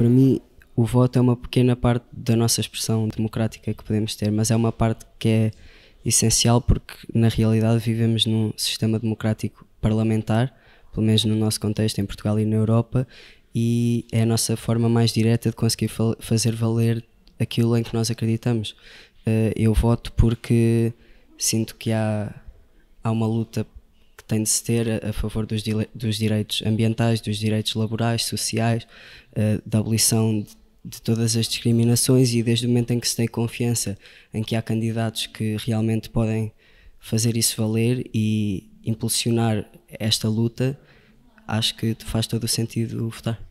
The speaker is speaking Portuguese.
para mim o voto é uma pequena parte da nossa expressão democrática que podemos ter, mas é uma parte que é essencial porque na realidade vivemos num sistema democrático parlamentar, pelo menos no nosso contexto em Portugal e na Europa, e é a nossa forma mais direta de conseguir fa fazer valer aquilo em que nós acreditamos. Uh, eu voto porque sinto que há, há uma luta tem de se ter a, favor dos, dos, direitos ambientais, dos direitos laborais, sociais, uh, da abolição de, de todas as discriminações e desde o momento em que se tem confiança em que há candidatos que realmente podem fazer isso valer e impulsionar esta luta, acho que faz todo o sentido votar.